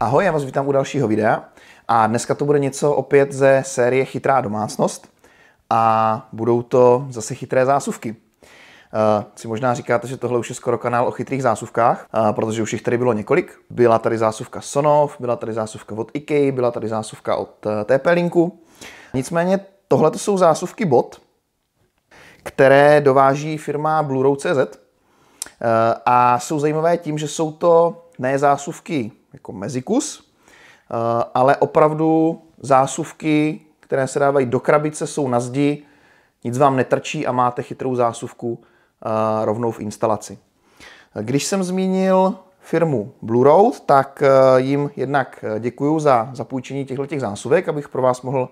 Ahoj, já vás vítám u dalšího videa a dneska to bude něco opět ze série Chytrá domácnost a budou to zase chytré zásuvky. Uh, si možná říkáte, že tohle už je skoro kanál o chytrých zásuvkách, uh, protože už jich tady bylo několik. Byla tady zásuvka Sonov, byla tady zásuvka od IKEA, byla tady zásuvka od uh, eh, TP Linku. Nicméně tohle to jsou zásuvky bot, které dováží firma uh, a jsou zajímavé tím, že jsou to ne zásuvky jako mezikus, eh, ale opravdu zásuvky, které se dávají do krabice, jsou na zdi, nic vám netrčí a máte chytrou zásuvku eh, rovnou v instalaci. Když jsem zmínil firmu Blue Road, tak eh, jim jednak děkuju za zapůjčení těchto zásuvek, abych pro vás mohl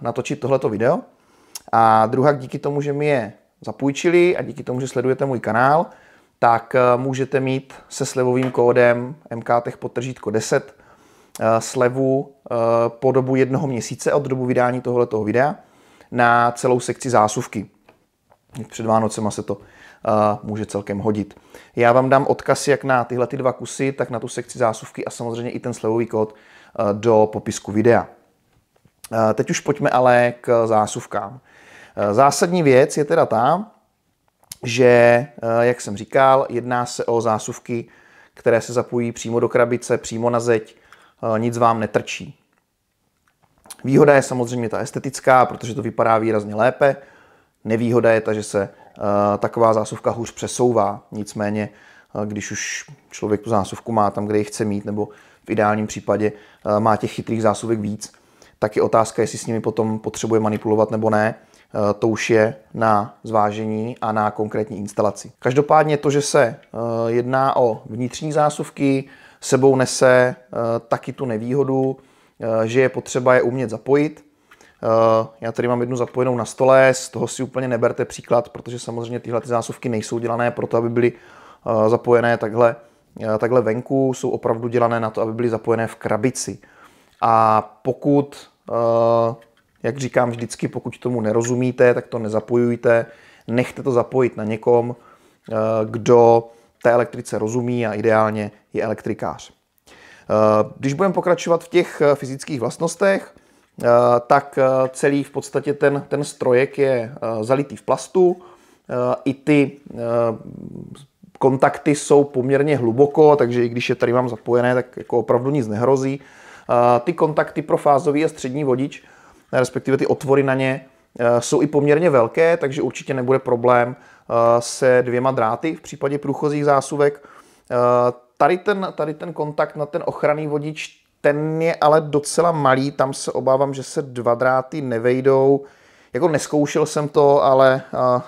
natočit tohleto video. A druhá díky tomu, že mi je zapůjčili a díky tomu, že sledujete můj kanál, tak eh, můžete mít se slevovým kódem MKTech potržítko 10 eh, slevu eh, po dobu jednoho měsíce od dobu vydání tohoto videa na celou sekci zásuvky. Před Vánocema se to může celkem hodit. Já vám dám odkaz jak na tyhle ty dva kusy, tak na tu sekci zásuvky a samozřejmě i ten slevový kód do popisku videa. Teď už pojďme ale k zásuvkám. Zásadní věc je teda ta, že, eh, jak jsem říkal, jedná se o zásuvky, které se zapojí přímo do krabice, přímo na zeď, eh, nic vám netrčí. Výhoda je samozřejmě ta estetická, protože to vypadá výrazně lépe. Nevýhoda je ta, že se eh, taková zásuvka hůř přesouvá. Nicméně, když už člověk tu zásuvku má tam, kde ji chce mít, nebo v ideálním případě má těch chytrých zásuvek víc, tak je otázka, jestli s nimi potom potřebuje manipulovat nebo ne. Eh, to už je na zvážení a na konkrétní instalaci. Každopádně to, že se eh, jedná o vnitřní zásuvky, sebou nese eh, taky tu nevýhodu, že je potřeba je umět zapojit. Já tady mám jednu zapojenou na stole, z toho si úplně neberte příklad, protože samozřejmě tyhle ty zásuvky nejsou dělané pro to, aby byly zapojené takhle, takhle venku, jsou opravdu dělané na to, aby byly zapojené v krabici. A pokud jak říkám vždycky, pokud tomu nerozumíte, tak to nezapojujte. Nechte to zapojit na někom, eh, kdo té elektrice rozumí a ideálně je elektrikář. Eh, když budeme pokračovat v těch eh, fyzických vlastnostech, tak celý v podstatě ten, ten strojek je zalitý v plastu. I ty kontakty jsou poměrně hluboko, takže i když je tady mám zapojené, tak jako opravdu nic nehrozí. Ty kontakty pro fázový a střední vodič Eh, respektive ty otvory na ně eh, jsou i poměrně velké, takže určitě nebude problém eh, se dvěma dráty v případě průchozích zásuvek. Tady ten, tady ten kontakt na ten ochranný vodič, ten je ale docela malý, tam se obávám, že se dva dráty nevejdou. Jako neskoušel jsem to, ale,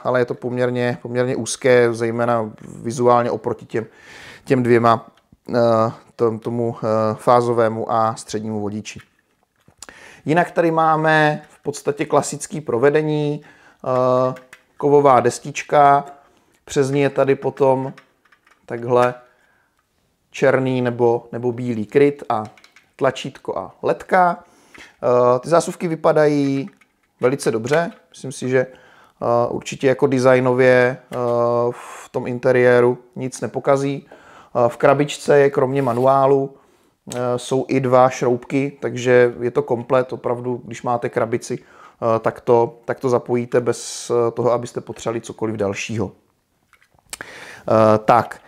ale je to poměrně, poměrně úzké, zejména vizuálně oproti těm, těm dvěma tomu fázovému a střednímu vodiči. Jinak tady máme v podstatě klasické provedení, eh, kovová destička, přes ní je tady potom takhle černý nebo, nebo bílý kryt a tlačítko a ledka. Eh, ty zásuvky vypadají velice dobře, myslím si, že eh, určitě jako designově v tom interiéru nic nepokazí. V krabičce je kromě manuálu Eh, jsou i dva šroubky, takže je to komplet, opravdu, když máte krabici, eh, tak to, tak to zapojíte bez eh, toho, abyste potřebovali cokoliv dalšího. Tak,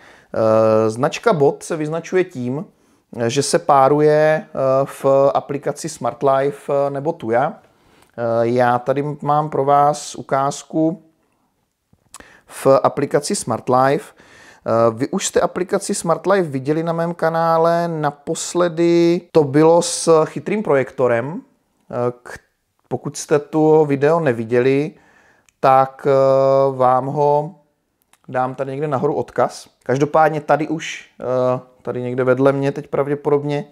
značka bot se vyznačuje tím, že se páruje v aplikaci Smart Life nebo Tuya. Já tady mám pro vás ukázku v aplikaci Smart Life, Eh, vy už jste aplikaci Smart Life viděli na mém kanále. Naposledy to bylo s chytrým projektorem. Eh, pokud jste tu video neviděli, tak eh, vám ho dám tady někde nahoru odkaz. Každopádně tady už, tady někde vedle mě teď pravděpodobně,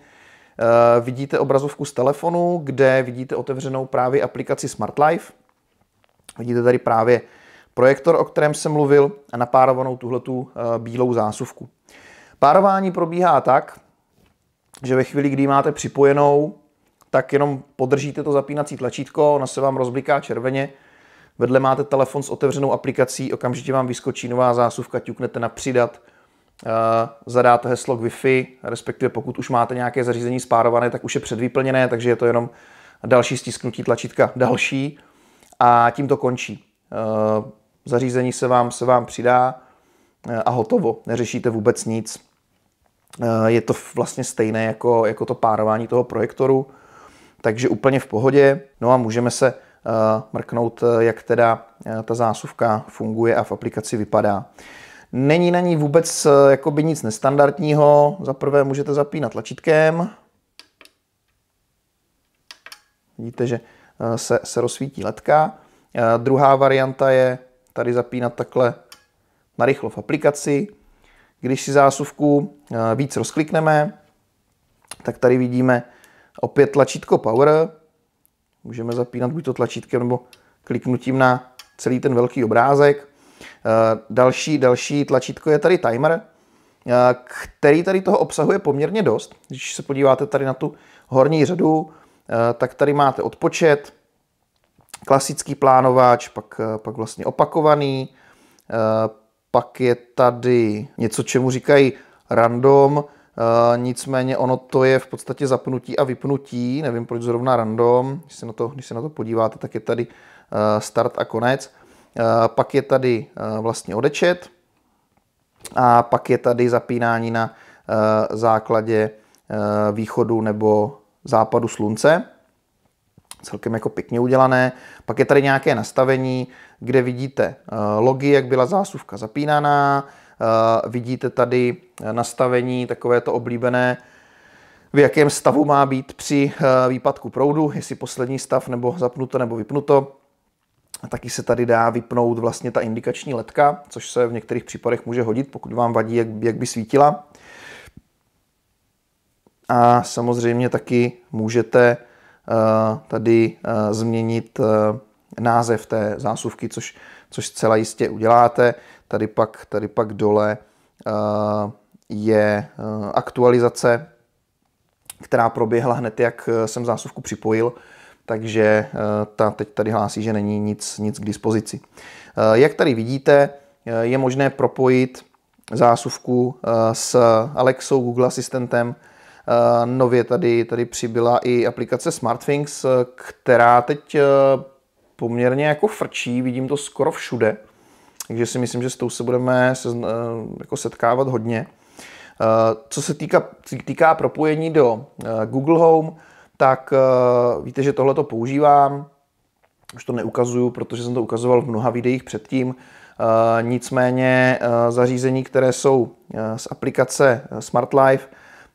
vidíte obrazovku z telefonu, kde vidíte otevřenou právě aplikaci Smart Life. Vidíte tady právě projektor, o kterém jsem mluvil, a napárovanou tuhletu eh, bílou zásuvku. Párování probíhá tak, že ve chvíli, kdy máte připojenou, tak jenom podržíte to zapínací tlačítko, ono se vám rozbliká červeně, vedle máte telefon s otevřenou aplikací, okamžitě vám vyskočí nová zásuvka, ťuknete na přidat, eh, zadáte heslo k Wi-Fi, respektive pokud už máte nějaké zařízení spárované, tak už je předvyplněné, takže je to jenom další stisknutí tlačítka další a tím to končí. Eh, zařízení se vám, se vám přidá eh, a hotovo. Neřešíte vůbec nic. Eh, je to vlastně stejné jako, jako to párování toho projektoru, takže úplně v pohodě. No a můžeme se eh, mrknout, jak teda ta zásuvka funguje a v aplikaci vypadá. Není na ní vůbec jakoby nic nestandardního. Za prvé můžete zapínat tlačítkem. Vidíte, že se, se rozsvítí letka. Druhá varianta je tady zapínat takhle narychlo v aplikaci. Když si zásuvku eh, víc rozklikneme, tak tady vidíme opět tlačítko Power. Můžeme zapínat buď to tlačítkem nebo kliknutím na celý ten velký obrázek. Eh, další, další tlačítko je tady timer, eh, který tady toho obsahuje poměrně dost. Když se podíváte tady na tu horní řadu, tak tady máte odpočet, klasický plánováč, pak, eh, pak vlastně opakovaný, eh, pak je tady něco, čemu říkají random, eh, nicméně ono to je v podstatě zapnutí a vypnutí, nevím proč zrovna random, když se na to, když se na to podíváte, tak je tady start a konec. Pak je tady vlastně odečet a pak je tady zapínání na základě východu nebo západu slunce celkem jako pěkně udělané. Pak je tady nějaké nastavení, kde vidíte eh, logy, jak byla zásuvka zapínaná, eh, vidíte tady eh, nastavení takové to oblíbené, v jakém stavu má být při výpadku proudu, jestli poslední stav nebo zapnuto nebo vypnuto. Taky se tady dá vypnout vlastně ta indikační letka, což se v některých případech může hodit, pokud vám vadí, jak, jak by svítila. A samozřejmě taky můžete Eh, tady eh, změnit eh, název té zásuvky, což, což zcela jistě uděláte. Tady pak, tady pak dole je aktualizace, která proběhla hned, jak jsem zásuvku připojil, takže ta teď tady hlásí, že není nic, nic k dispozici. Jak tady vidíte, je možné propojit zásuvku s Alexou, Google asistentem, Eh, nově tady, tady přibyla i aplikace SmartThings, eh, která teď eh, poměrně jako frčí, vidím to skoro všude. Takže si myslím, že s tou se budeme se, jako setkávat hodně. Co se týká, týká propojení do Google Home, tak víte, že tohle to používám. Už to neukazuju, protože jsem to ukazoval v mnoha videích předtím. Nicméně zařízení, které jsou z aplikace Smart Life,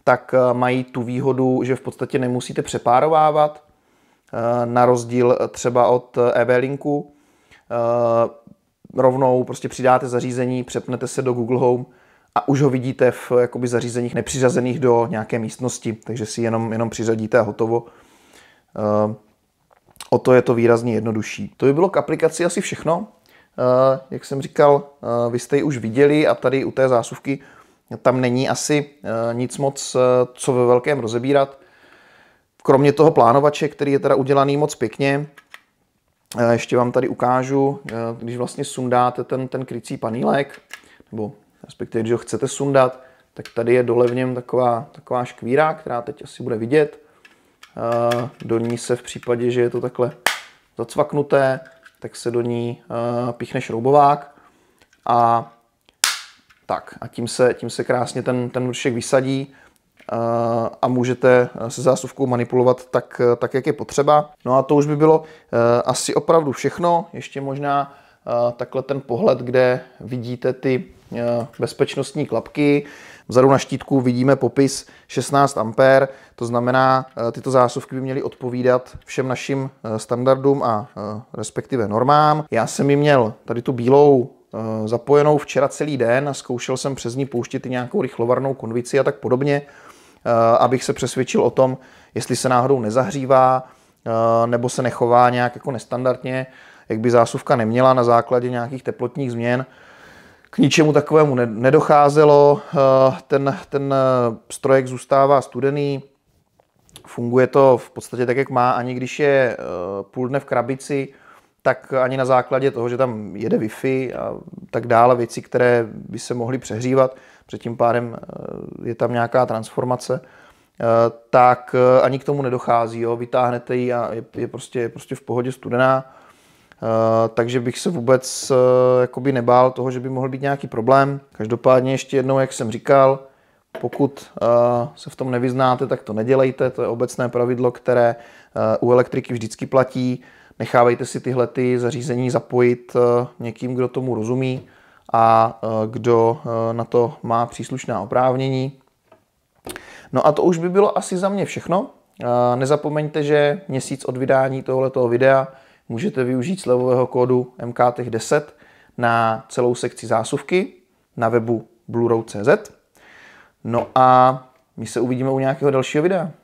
tak eh, mají tu výhodu, že v podstatě nemusíte přepárovávat, eh, na rozdíl eh, třeba od EV-Linku. E rovnou prostě přidáte zařízení, přepnete se do Google Home a už ho vidíte v jakoby, zařízeních nepřiřazených do nějaké místnosti, takže si jenom, jenom přiřadíte a hotovo. O to je to výrazně jednodušší. To by bylo k aplikaci asi všechno. Jak jsem říkal, vy jste ji už viděli a tady u té zásuvky tam není asi eh, nic moc, eh, co ve velkém rozebírat. Kromě toho plánovače, který je teda udělaný moc pěkně, eh, ještě vám tady ukážu, když vlastně sundáte ten, ten krycí panílek, nebo respektive, když ho chcete sundat, tak tady je dole v něm taková, taková škvíra, která teď asi bude vidět. Do ní se v případě, že je to takhle zacvaknuté, tak se do ní píchne šroubovák a tak a tím se, tím se krásně ten, ten vršek vysadí a můžete se zásuvkou manipulovat tak, tak, jak je potřeba. No a to už by bylo e, asi opravdu všechno. Ještě možná e, takhle ten pohled, kde vidíte ty e, bezpečnostní klapky. Vzadu na štítku vidíme popis 16 A, to znamená, tyto zásuvky by měly odpovídat všem našim standardům a respektive normám. Já jsem ji měl tady tu bílou Eh, zapojenou včera celý den a zkoušel jsem přes ní pouštět i nějakou rychlovarnou konvici a tak podobně, eh, abych se přesvědčil o tom, jestli se náhodou nezahřívá eh, nebo se nechová nějak jako nestandardně, jak by zásuvka neměla na základě nějakých teplotních změn. K ničemu takovému nedocházelo, ten, ten strojek zůstává studený, funguje to v podstatě tak, jak má, ani když je půl dne v krabici, tak ani na základě toho, že tam jede Wi-Fi a tak dále, věci, které by se mohly přehřívat, před tím pádem eh, je tam nějaká transformace, eh, tak eh, ani k tomu nedochází. Jo. Vytáhnete ji a je, je, prostě, je prostě v pohodě studená. Takže bych se vůbec jakoby nebál toho, že by mohl být nějaký problém. Každopádně ještě jednou, jak jsem říkal, pokud se v tom nevyznáte, tak to nedělejte. To je obecné pravidlo, které u elektriky vždycky platí. Nechávejte si tyhle ty zařízení zapojit eh, někým, kdo tomu rozumí a eh, kdo eh, na to má příslušná oprávnění. No a to už by bylo asi za mě všechno. Nezapomeňte, že měsíc od vydání tohoto videa můžete využít slevového kódu MKTech10 na celou sekci zásuvky na webu bluroad.cz. No a my se uvidíme u nějakého dalšího videa.